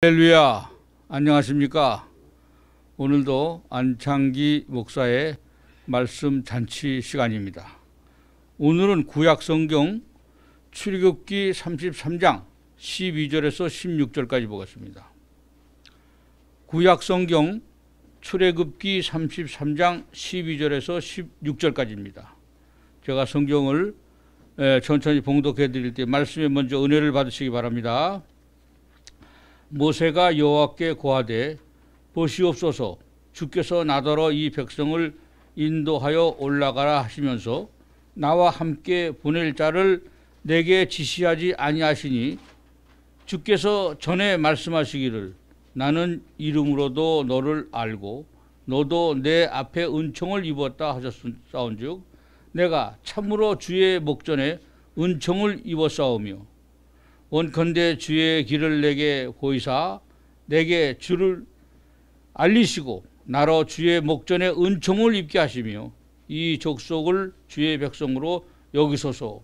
할렐루야 안녕하십니까 오늘도 안창기 목사의 말씀 잔치 시간입니다 오늘은 구약성경 출애굽기 33장 12절에서 16절까지 보겠습니다 구약성경 출애굽기 33장 12절에서 16절까지입니다 제가 성경을 천천히 봉독해 드릴 때 말씀에 먼저 은혜를 받으시기 바랍니다 모세가 여호와께 고하되 보시옵소서 주께서 나더러 이 백성을 인도하여 올라가라 하시면서 나와 함께 보낼 자를 내게 지시하지 아니하시니 주께서 전에 말씀하시기를 나는 이름으로도 너를 알고 너도 내 앞에 은총을 입었다 하셨사온즉 내가 참으로 주의 목전에 은총을 입었사오며 원컨대 주의 길을 내게 보이사 내게 주를 알리시고 나로 주의 목전에 은총을 입게 하시며 이 족속을 주의 백성으로 여기소서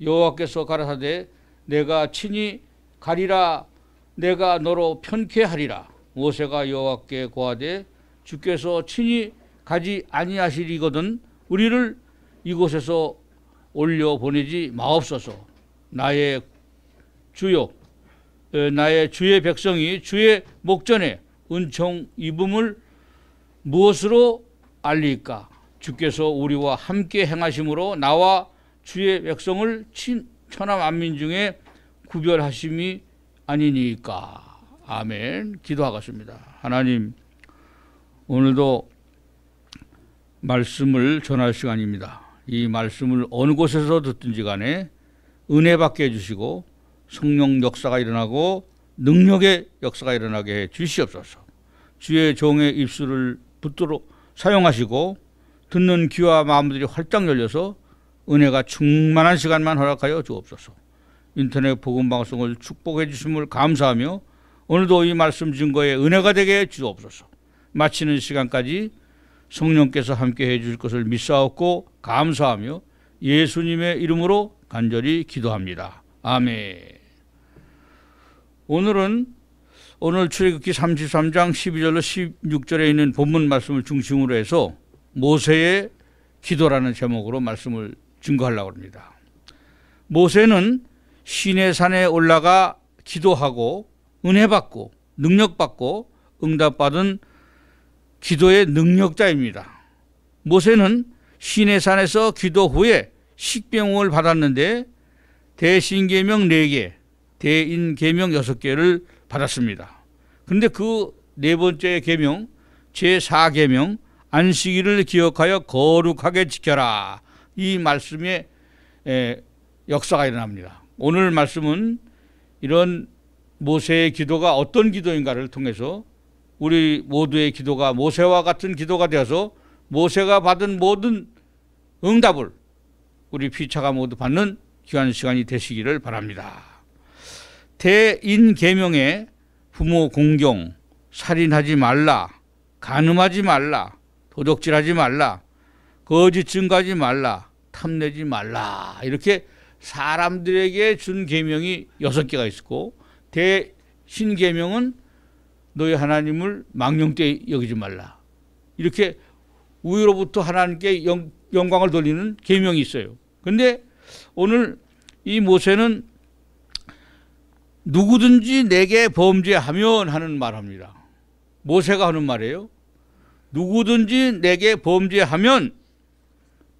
여호와께서 가라사대 내가 친히 가리라 내가 너로 편쾌하리라 모세가 여호와께 고하되 주께서 친히 가지 아니하시리거든 우리를 이곳에서 올려 보내지 마옵소서 나의 주요 어, 나의 주의 백성이 주의 목전에 은총 입음을 무엇으로 알릴까 주께서 우리와 함께 행하심으로 나와 주의 백성을 천하 만민 중에 구별하심이 아니니까. 아멘. 기도하겠습니다. 하나님, 오늘도 말씀을 전할 시간입니다. 이 말씀을 어느 곳에서 듣든지 간에 은혜 받게 해주시고 성령 역사가 일어나고 능력의 역사가 일어나게 해 주시옵소서. 주의 종의 입술을 붙도록 사용하시고 듣는 귀와 마음들이 활짝 열려서 은혜가 충만한 시간만 허락하여 주옵소서. 인터넷 복음 방송을 축복해 주심을 감사하며 오늘도 이 말씀 증거에 은혜가 되게 주옵소서. 마치는 시간까지 성령께서 함께 해 주실 것을 믿사옵고 감사하며 예수님의 이름으로 간절히 기도합니다. 아멘. 오늘은 오늘 출애굽기 33장 12절로 16절에 있는 본문 말씀을 중심으로 해서 모세의 기도라는 제목으로 말씀을 증거하려고 합니다. 모세는 시내산에 올라가 기도하고 은혜 받고 능력 받고 응답받은 기도의 능력자입니다. 모세는 시내산에서 기도 후에 식병을 받았는데 대신계명 4개, 대인 계명 여섯 개를 받았습니다. 그런데 그 네 번째 계명 제4 계명 안식일을 기억하여 거룩하게 지켜라. 이 말씀의 역사가 일어납니다. 오늘 말씀은 이런 모세의 기도가 어떤 기도인가를 통해서 우리 모두의 기도가 모세와 같은 기도가 되어서 모세가 받은 모든 응답을 우리 피차가 모두 받는 귀한 시간이 되시기를 바랍니다. 대인계명에 부모 공경, 살인하지 말라, 간음하지 말라, 도적질하지 말라, 거짓 증가하지 말라, 탐내지 말라. 이렇게 사람들에게 준 계명이 여섯 개가 있었고 대신 계명은 너희 하나님을 망령되 여기지 말라. 이렇게 우유로부터 하나님께 영, 광을 돌리는 계명이 있어요. 근데 오늘 이 모세는 누구든지 내게 범죄하면 하는 말합니다. 모세가 하는 말이에요. 누구든지 내게 범죄하면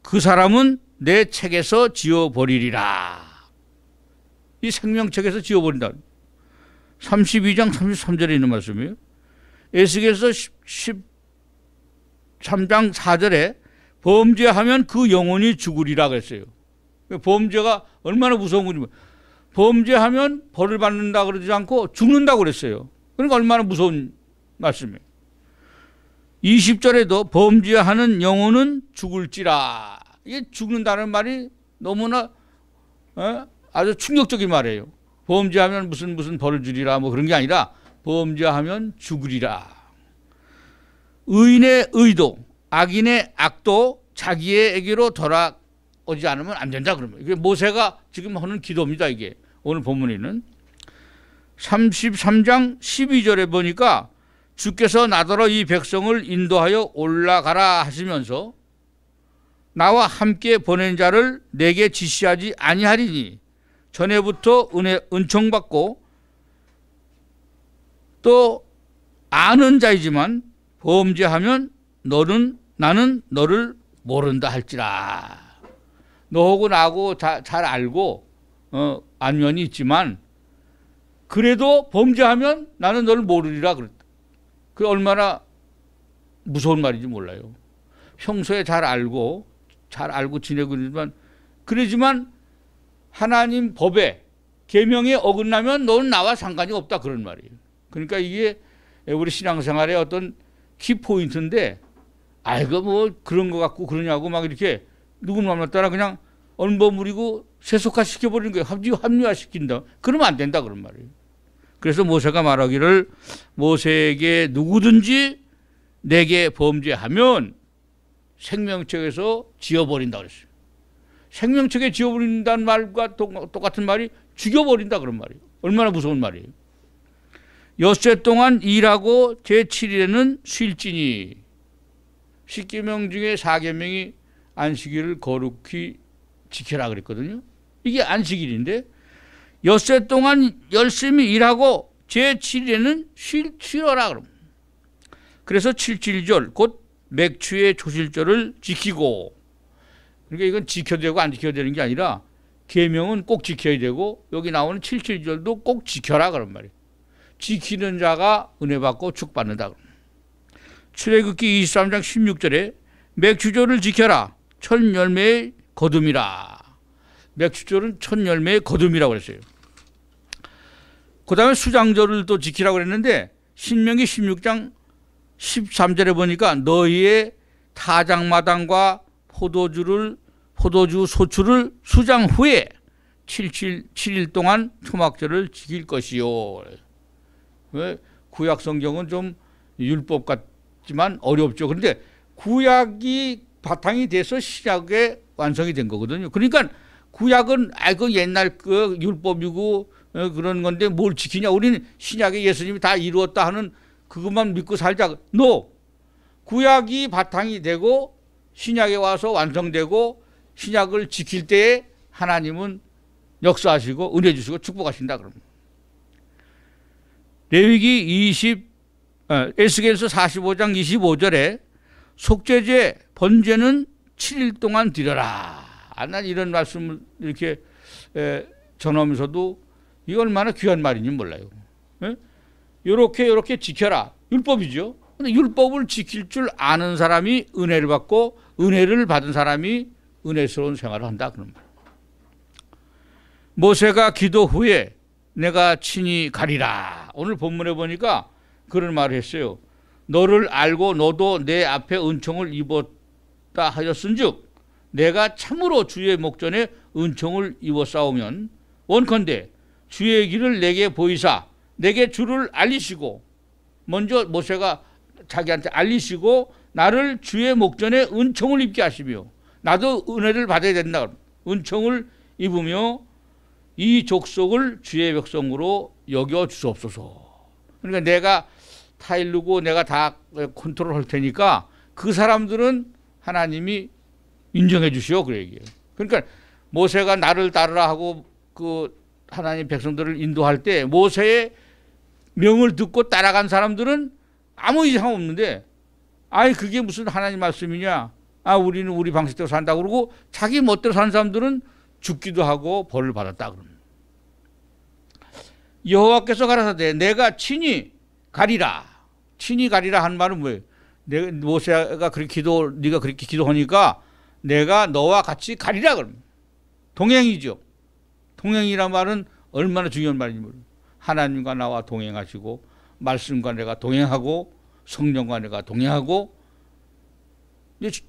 그 사람은 내 책에서 지워버리리라. 이 생명책에서 지워버린다. 32장 33절에 있는 말씀이에요. 에스겔서 13장 4절에 범죄하면 그 영혼이 죽으리라 그랬어요. 범죄가 얼마나 무서운 건지 범죄하면 벌을 받는다 그러지 않고 죽는다고 그랬어요. 그러니까 얼마나 무서운 말씀이에요. 20절에도 범죄하는 영혼은 죽을지라. 이게 죽는다는 말이 너무나 어? 아주 충격적인 말이에요. 범죄하면 무슨 무슨 벌을 주리라 뭐 그런 게 아니라 범죄하면 죽으리라. 의인의 의도, 악인의 악도 자기에게로 돌아 오지 않으면 안 된다 그러면 이게 모세가 지금 하는 기도입니다 이게 오늘 본문에는 33장 12절에 보니까 주께서 나더러 이 백성을 인도하여 올라가라 하시면서 나와 함께 보낸 자를 내게 지시하지 아니하리니 전에부터 은혜 은총받고 또 아는 자이지만 범죄하면 너는 나는 너를 모른다 할지라 너하고 나하고 다, 잘 알고 어, 안면이 있지만 그래도 범죄하면 나는 너를 모르리라 그랬다. 그 얼마나 무서운 말인지 몰라요. 평소에 잘 알고 잘 알고 지내고 있지만 그러지만 하나님 법에 계명에 어긋나면 너는 나와 상관이 없다 그런 말이에요. 그러니까 이게 우리 신앙생활의 어떤 키포인트인데 아이고 뭐 그런 것같고 그러냐고 막 이렇게 누구 마음에 따라 그냥 얼버무리고 세속화 시켜버리는 거예요. 합리 합류화 시킨다. 그러면 안 된다. 그런 말이에요. 그래서 모세가 말하기를 모세에게 누구든지 내게 범죄하면 생명책에서 지어버린다 그랬어요. 생명책에 지어버린다는 말과 똑같은 말이 죽여버린다 그런 말이에요. 얼마나 무서운 말이에요. 엿새 동안 일하고 제7일에는 쉴지니 0계명 중에 4계명이 안식일을 거룩히 지켜라 그랬거든요. 이게 안식일인데 엿새 동안 열심히 일하고 제7일에는 쉴, 쉬어라 그럼. 그래서 7.7절 곧 맥추의 초실절을 지키고 그러니까 이건 지켜야 되고 안 지켜야 되는 게 아니라 계명은 꼭 지켜야 되고 여기 나오는 7.7절도 꼭 지켜라 그런 말이에요. 지키는 자가 은혜 받고 축 받는다. 출애굽기 23장 16절에 맥주조를 지켜라. 천 열매의 거듭이라 맥주절은 천 열매의 거둠이라고 그랬어요. 그 다음에 수장절을 또 지키라고 그랬는데 신명기 16장 13절에 보니까 너희의 타작마당과 포도주를 포도주 소출을 수장 후에 7 7일 동안 초막절을 지킬 것이요. 왜? 구약 성경은 좀 율법 같지만 어렵죠. 그런데 구약이 바탕이 돼서 시작에 완성이 된 거거든요. 그러니까 구약은 아 그 옛날 그 율법이고 어, 그런 건데 뭘 지키냐. 우리는 신약에 예수님이 다 이루었다 하는 그것만 믿고 살자. No. 구약이 바탕이 되고 신약에 와서 완성되고 신약을 지킬 때에 하나님은 역사하시고 은혜 주시고 축복하신다 그럽니다. 레위기 20 어, 에스겔서 45장 25절에 속죄죄 번제는 7일 동안 드려라. 아, 난 이런 말씀을 이렇게 에, 전하면서도 이 얼마나 귀한 말인지 몰라요. 이렇게 예? 이렇게 지켜라. 율법이죠. 근데 율법을 지킬 줄 아는 사람이 은혜를 받고 은혜를 받은 사람이 은혜스러운 생활을 한다 그런 말. 모세가 기도 후에 내가 친히 가리라. 오늘 본문에 보니까 그런 말을 했어요. 너를 알고 너도 내 앞에 은총을 입었 없다 하였은즉 내가 참으로 주의 목전에 은총을 입어 싸우면 원컨대 주의 길을 내게 보이사 내게 주를 알리시고 먼저 모세가 자기한테 알리시고 나를 주의 목전에 은총을 입게 하시며 나도 은혜를 받아야 된다. 은총을 입으며 이 족속을 주의 백성으로 여겨 주소옵소서. 그러니까 내가 타일르고 내가 다 컨트롤 할 테니까 그 사람들은 하나님이 인정해 주시오 그 얘기예요. 그러니까 모세가 나를 따르라 하고 그 하나님 백성들을 인도할 때 모세의 명을 듣고 따라간 사람들은 아무 이상 없는데 아이 그게 무슨 하나님 말씀이냐? 아 우리는 우리 방식대로 산다 그러고 자기 멋대로 산 사람들은 죽기도 하고 벌을 받았다 그럽니다. 여호와께서 가라사대 내가 친히 가리라. 친히 가리라 한 말은 뭐예요? 내 모세가 그렇게 기도 네가 그렇게 기도하니까 내가 너와 같이 가리라 그럼 동행이죠. 동행이란 말은 얼마나 중요한 말인지 모르. 하나님과 나와 동행하시고 말씀과 내가 동행하고 성령과 내가 동행하고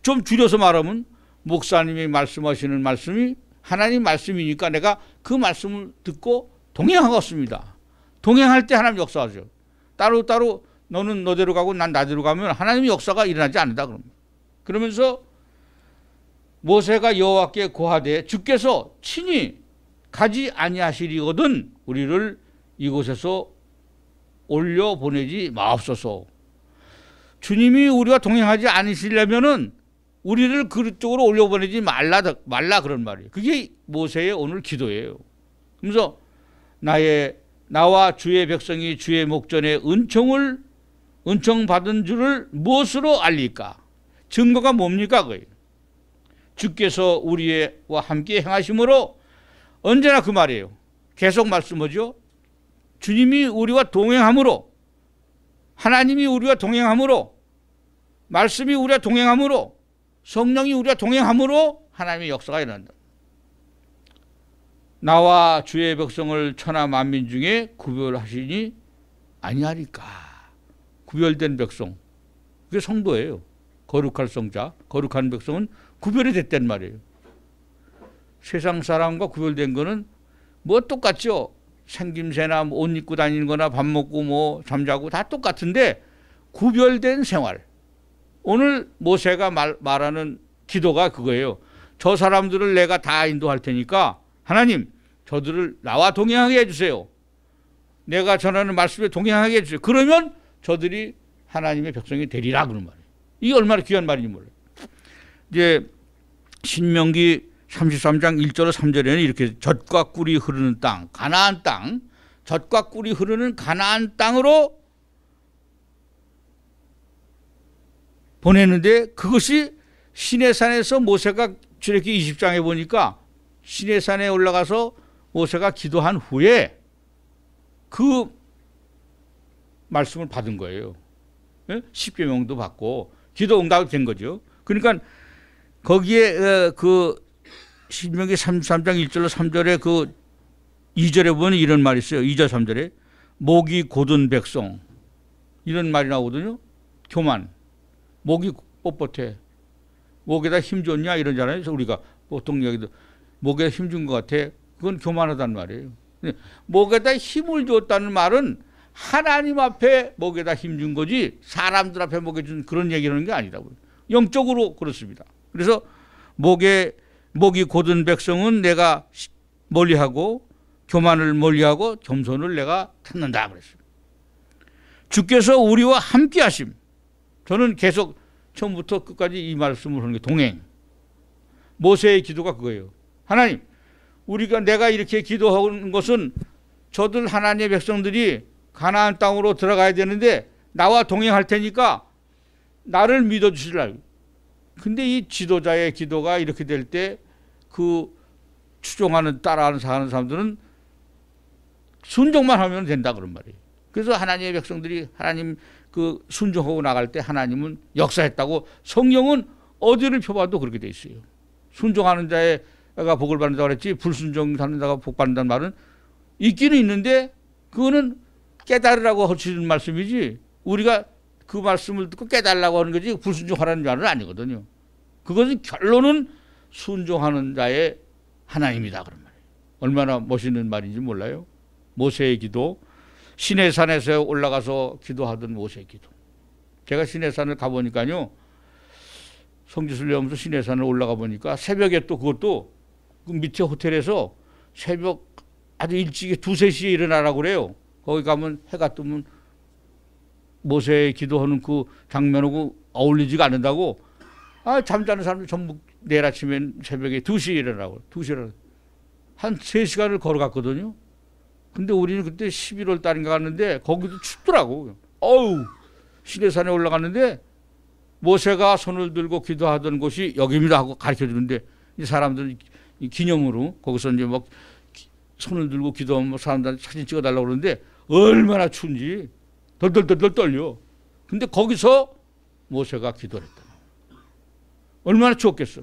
좀 줄여서 말하면 목사님이 말씀하시는 말씀이 하나님 말씀이니까 내가 그 말씀을 듣고 동행하겠습니다. 동행할 때 하나님 역사하죠. 따로따로 따로 너는 너대로 가고 난 나대로 가면 하나님의 역사가 일어나지 않는다 그럽니다. 그러면서 모세가 여호와께 고하되 주께서 친히 가지 아니하시리거든 우리를 이곳에서 올려 보내지 마옵소서. 주님이 우리와 동행하지 않으시려면은 우리를 그쪽으로 올려 보내지 말라 말라 그런 말이에요. 그게 모세의 오늘 기도예요. 그러면서 나의 나와 주의 백성이 주의 목전에 은총을 은총받은 줄을 무엇으로 알릴까? 증거가 뭡니까? 그 주께서 우리와 함께 행하심으로 언제나 그 말이에요. 계속 말씀하죠. 주님이 우리와 동행함으로 하나님이 우리와 동행함으로 말씀이 우리와 동행함으로 성령이 우리와 동행함으로 하나님의 역사가 일어난다. 나와 주의 백성을 천하 만민 중에 구별하시니 아니하리까. 구별된 백성. 그게 성도예요. 거룩할 성자, 거룩한 백성은 구별이 됐단 말이에요. 세상 사람과 구별된 거는 뭐 똑같죠. 생김새나 뭐 옷 입고 다니는 거나 밥 먹고 뭐 잠자고 다 똑같은데 구별된 생활. 오늘 모세가 말, 말하는 기도가 그거예요. 저 사람들을 내가 다 인도할 테니까 하나님 저들을 나와 동행하게 해주세요. 내가 전하는 말씀에 동행하게 해주세요. 그러면 저들이 하나님의 백성이 되리라 그런 말이에요. 이게 얼마나 귀한 말인지 몰라요. 이제 신명기 33장 1절로 3절에는 이렇게 젖과 꿀이 흐르는 땅, 가나안 땅, 젖과 꿀이 흐르는 가나안 땅으로 보내는데 그것이 시내산에서 모세가 출애기 20장에 보니까 시내산에 올라가서 모세가 기도한 후에 그 말씀을 받은 거예요. 예? 십계명도 받고 기도 응답이 된 거죠. 그러니까 거기에 어, 그 신명기 33장 1절로 3절에 그 2절에 보면 이런 말이 있어요. 2절 3절에 목이 고든 백성 이런 말이 나오거든요. 교만 목이 뻣뻣해 목에다 힘 줬냐 이런 잖아요. 그래서 우리가 보통 여기도 목에 힘준 것 같아. 그건 교만하단 말이에요. 목에다 힘을 줬다는 말은 하나님 앞에 목에다 힘 준 거지 사람들 앞에 목에 준 그런 얘기를 하는 게 아니라고요. 영적으로 그렇습니다. 그래서 목에 목이 곧은 백성은 내가 멀리하고 교만을 멀리하고 겸손을 내가 찾는다 그랬습니다. 주께서 우리와 함께 하심. 저는 계속 처음부터 끝까지 이 말씀을 하는 게 동행. 모세의 기도가 그거예요. 하나님, 우리가 내가 이렇게 기도하는 것은 저들 하나님의 백성들이 가나안 땅으로 들어가야 되는데 나와 동행할 테니까 나를 믿어 주시라 근데 이 지도자의 기도가 이렇게 될 때 그 추종하는 따라하는 사는 사람들은 순종만 하면 된다 그런 말이에요. 그래서 하나님의 백성들이 하나님 그 순종하고 나갈 때 하나님은 역사했다고 성령은 어디를 펴봐도 그렇게 돼 있어요. 순종하는 자가 복을 받는다고 그랬지 불순종하는 자가 복 받는다는 말은 있기는 있는데 그거는 깨달으라고 하시는 말씀이지 우리가 그 말씀을 듣고 깨달라고 하는 거지 불순종하라는 자는 아니거든요. 그것은 결론은 순종하는 자의 하나입니다 그런 말이에요. 얼마나 멋있는 말인지 몰라요. 모세의 기도, 신의 산에서 올라가서 기도하던 모세의 기도. 제가 신의 산을 가보니까요. 성지순례 하면서 신의 산을 올라가 보니까 새벽에 또 그것도 그 밑에 호텔에서 새벽 아주 일찍이 두세 시에 일어나라고 그래요. 거기 가면 해가 뜨면 모세 기도하는 그 장면하고 어울리지가 않는다고 아 잠자는 사람들 전부 내일 아침에 새벽에 2시에 일어나고 2시에 일어나고 한 3시간을 걸어갔거든요 근데 우리는 그때 11월 달인가 갔는데 거기도 춥더라고 어우 시내산에 올라갔는데 모세가 손을 들고 기도하던 곳이 여기입니다 하고 가르쳐 주는데 이 사람들은 기념으로 거기서 이제 막 손을 들고 기도하면 뭐 사람들한테 사진 찍어달라고 그러는데 얼마나 추운지 덜덜덜덜 떨려. 근데 거기서 모세가 기도를 했다. 얼마나 추웠겠어.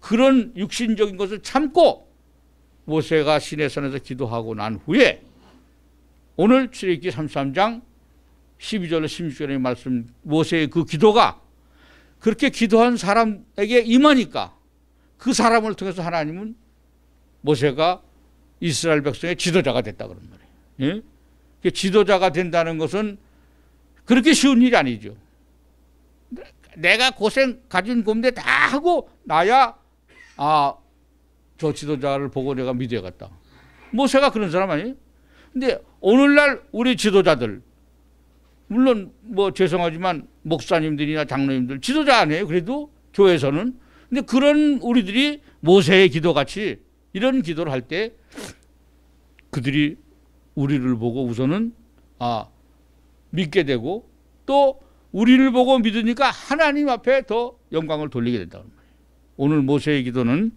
그런 육신적인 것을 참고 모세가 시내산에서 기도하고 난 후에 오늘 출애기 33장 12절로 1 6절에 말씀 모세의 그 기도가 그렇게 기도한 사람에게 임하니까 그 사람을 통해서 하나님은 모세가 이스라엘 백성의 지도자가 됐다 그런 말이에요. 예? 그 지도자가 된다는 것은 그렇게 쉬운 일이 아니죠. 내가 고생 가진 건데 다 하고 나야 아 저 지도자를 보고 내가 믿어야겠다. 뭐세가 그런 사람 아니에요? 근데 오늘날 우리 지도자들 물론 뭐 죄송하지만 목사님들이나 장로님들 지도자 아니에요. 그래도 교회에서는 근데 그런 우리들이 모세의 기도같이 이런 기도를 할 때 그들이 우리를 보고 우선은 아 믿게 되고 또 우리를 보고 믿으니까 하나님 앞에 더 영광을 돌리게 된다는 말이에요. 오늘 모세의 기도는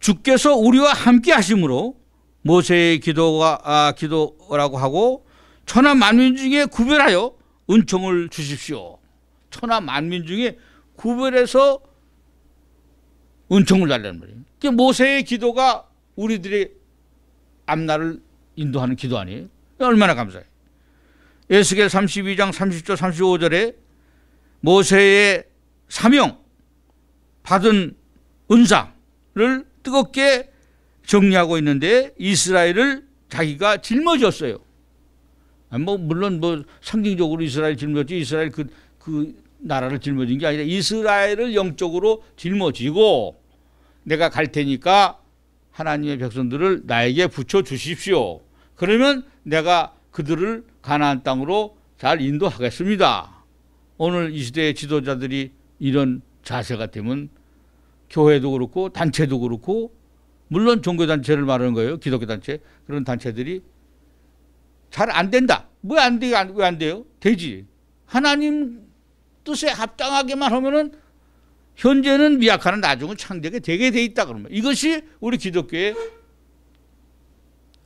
주께서 우리와 함께 하심으로 모세의 기도가 아, 기도라고 하고 천하 만민 중에 구별하여 은총을 주십시오. 천하 만민 중에 구별해서 은총을 달라는 말이에요. 모세의 기도가 우리들의 앞날을 인도하는 기도 아니에요? 얼마나 감사해요. 에스겔 32장 30조 35절에 모세의 사명 받은 은사를 뜨겁게 정리하고 있는데 이스라엘을 자기가 짊어졌어요. 아, 뭐 물론 뭐 상징적으로 이스라엘 짊어지 이스라엘 그, 그 나라를 짊어진 게 아니라 이스라엘을 영적으로 짊어지고 내가 갈 테니까 하나님의 백성들을 나에게 붙여 주십시오. 그러면 내가 그들을 가나안 땅으로 잘 인도하겠습니다. 오늘 이 시대의 지도자들이 이런 자세가 되면 교회도 그렇고 단체도 그렇고 물론 종교 단체를 말하는 거예요. 기독교 단체 그런 단체들이 잘 안 된다. 왜 안 돼요? 왜안 돼요? 되지. 하나님 뜻에 합당하게만 하면은 현재는 미약하나 나중은 창대하게 되게 돼 있다 그러면 이것이 우리 기독교의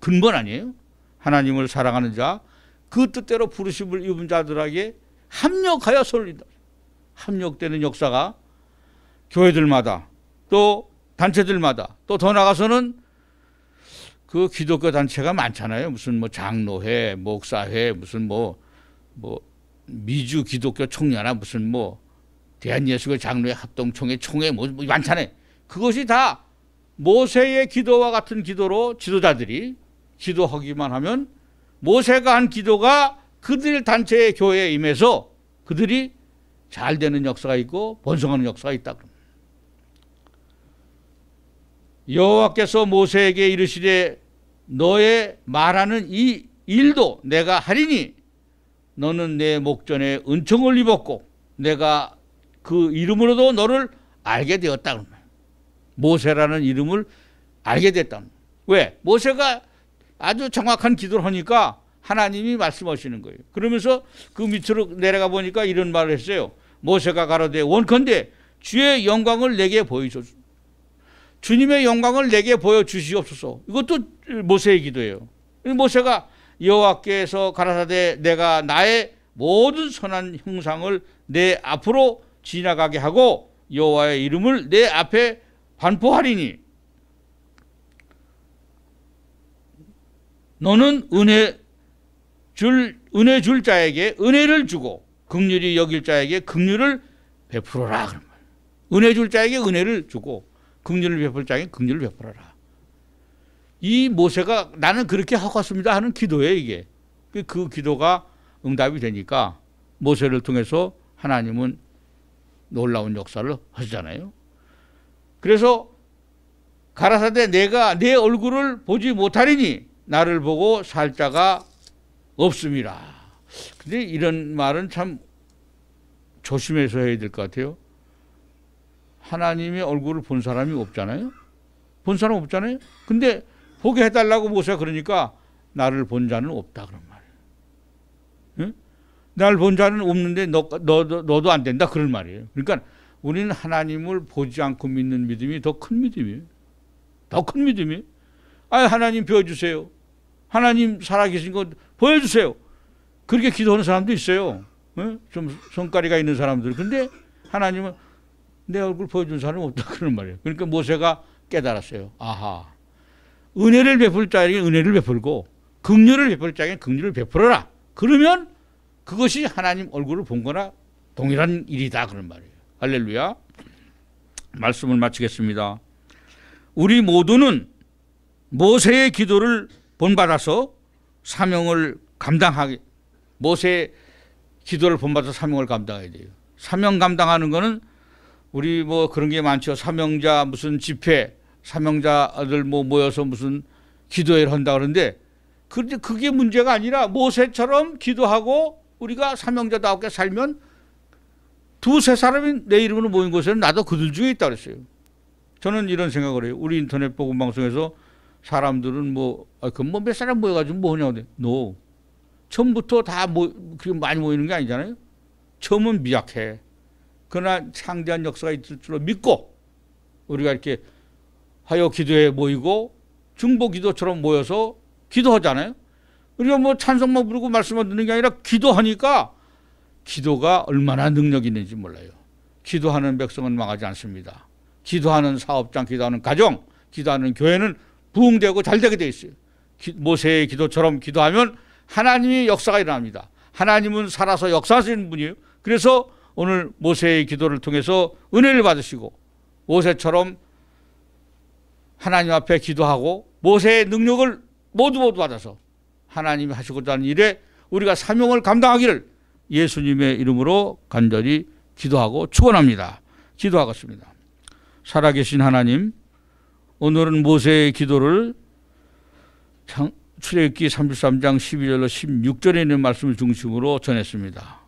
근본 아니에요? 하나님을 사랑하는 자, 그 뜻대로 부르심을 입은 자들에게 합력하여 설린다. 합력되는 역사가 교회들마다 또 단체들마다 또 더 나가서는 그 기독교 단체가 많잖아요. 무슨 뭐 장로회, 목사회, 무슨 뭐뭐 뭐 미주 기독교 총회나 무슨 뭐 대한예술교장르의 합동총회 총회 뭐, 뭐많 그것이 다 모세의 기도와 같은 기도로 지도자들이 기도하기만 하면 모세가 한 기도가 그들 단체의 교회에 임해서 그들이 잘 되는 역사가 있고 번성하는 역사가 있다. 여호와께서 모세에게 이르시되 너의 말하는 이 일도 내가 하리니 너는 내 목전에 은총을 입었고 내가 그 이름으로도 너를 알게 되었다. 모세라는 이름을 알게 됐다. 왜? 모세가 아주 정확한 기도를 하니까 하나님이 말씀하시는 거예요. 그러면서 그 밑으로 내려가 보니까 이런 말을 했어요. 모세가 가로되 원컨대 주의 영광을 내게 보이소서. 주님의 영광을 내게 보여 주시옵소서. 이것도 모세의 기도예요. 모세가 여호와께서 가라사대 내가 나의 모든 선한 형상을 내 앞으로 지나가게 하고 여호와의 이름을 내 앞에 반포하리니 너는 은혜 줄 은혜 줄 자에게 은혜를 주고 긍휼이 여길 자에게 긍휼을 베풀어라 그런 말. 은혜 줄 자에게 은혜를 주고 긍휼을 베풀 자에게 긍휼을 베풀어라. 이 모세가 나는 그렇게 하고 왔습니다 하는 기도예요 이게. 그 기도가 응답이 되니까 모세를 통해서 하나님은 놀라운 역사를 하시잖아요. 그래서 가라사대 내가 내 얼굴을 보지 못하리니 나를 보고 살 자가 없습니다. 근데 이런 말은 참 조심해서 해야 될 것 같아요. 하나님의 얼굴을 본 사람이 없잖아요. 본 사람 없잖아요. 근데 보게 해달라고 모세가 그러니까 나를 본 자는 없다 그런 말이에요. 응? 날본 자는 없는데 너, 너, 너, 너도 안 된다. 그런 말이에요. 그러니까 우리는 하나님을 보지 않고 믿는 믿음이 더 큰 믿음이에요. 더 큰 믿음이에요. 아, 하나님 보여주세요. 하나님 살아계신 것 보여주세요. 그렇게 기도하는 사람도 있어요. 네? 좀 손가리가 있는 사람들. 근데 하나님은 내 얼굴 보여준 사람 없다. 그런 말이에요. 그러니까 모세가 깨달았어요. 아하. 은혜를 베풀 자에게 은혜를 베풀고, 긍휼을 베풀 자에게 긍휼을 베풀어라. 그러면 그것이 하나님 얼굴을 본 거나 동일한 일이다 그런 말이에요. 할렐루야. 말씀을 마치겠습니다. 우리 모두는 모세의 기도를 본받아서 사명을 감당하게 모세의 기도를 본받아서 사명을 감당해야 돼요. 사명 감당하는 거는 우리 뭐 그런 게 많죠. 사명자 무슨 집회, 사명자들 뭐 모여서 무슨 기도회를 한다 그러는데 그런데 그게 문제가 아니라 모세처럼 기도하고 우리가 삼형제답게 살면 두세 사람이 내 이름으로 모인 곳에는 나도 그들 중에 있다 그랬어요. 저는 이런 생각을 해요. 우리 인터넷 보건 방송에서 사람들은 뭐, 아, 그뭐 사람 모여가지고 뭐 하냐고. No. 처음부터 다 모, 그렇게 많이 모이는 게 아니잖아요. 처음은 미약해. 그러나 상대한 역사가 있을 줄로 믿고 우리가 이렇게 하여 기도에 모이고 중보 기도처럼 모여서 기도하잖아요. 우리가 뭐 찬성만 부르고 말씀만 듣는 게 아니라 기도하니까 기도가 얼마나 능력 있는지 몰라요. 기도하는 백성은 망하지 않습니다. 기도하는 사업장, 기도하는 가정, 기도하는 교회는 부흥되고 잘 되게 돼 있어요. 기, 모세의 기도처럼 기도하면 하나님의 역사가 일어납니다. 하나님은 살아서 역사하시는 분이에요. 그래서 오늘 모세의 기도를 통해서 은혜를 받으시고 모세처럼 하나님 앞에 기도하고 모세의 능력을 모두 모두 받아서 하나님이 하시고자 하는 일에 우리가 사명을 감당하기를 예수님의 이름으로 간절히 기도하고 축원합니다. 기도하겠습니다. 살아계신 하나님, 오늘은 모세의 기도를 출애굽기 33장 12절로 16절에 있는 말씀을 중심으로 전했습니다.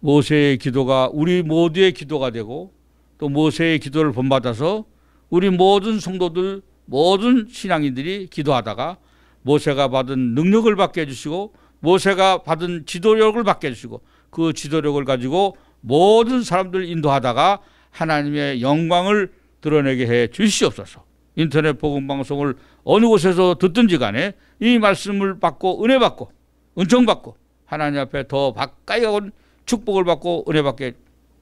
모세의 기도가 우리 모두의 기도가 되고 또 모세의 기도를 본받아서 우리 모든 성도들 모든 신앙인들이 기도하다가 모세가 받은 능력을 받게 해주시고 모세가 받은 지도력을 받게 해주시고 그 지도력을 가지고 모든 사람들 인도하다가 하나님의 영광을 드러내게 해 주시옵소서. 인터넷 복음 방송을 어느 곳에서 듣든지 간에 이 말씀을 받고 은혜 받고 은총 받고 하나님 앞에 더 가까이 온 축복을 받고 은혜 받게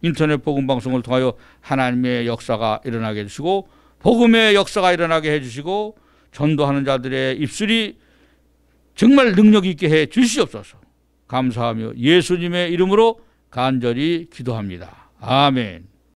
인터넷 복음 방송을 통하여 하나님의 역사가 일어나게 해 주시고 복음의 역사가 일어나게 해 주시고 전도하는 자들의 입술이 정말 능력 있게 해 주시옵소서. 감사하며 예수님의 이름으로 간절히 기도합니다. 아멘.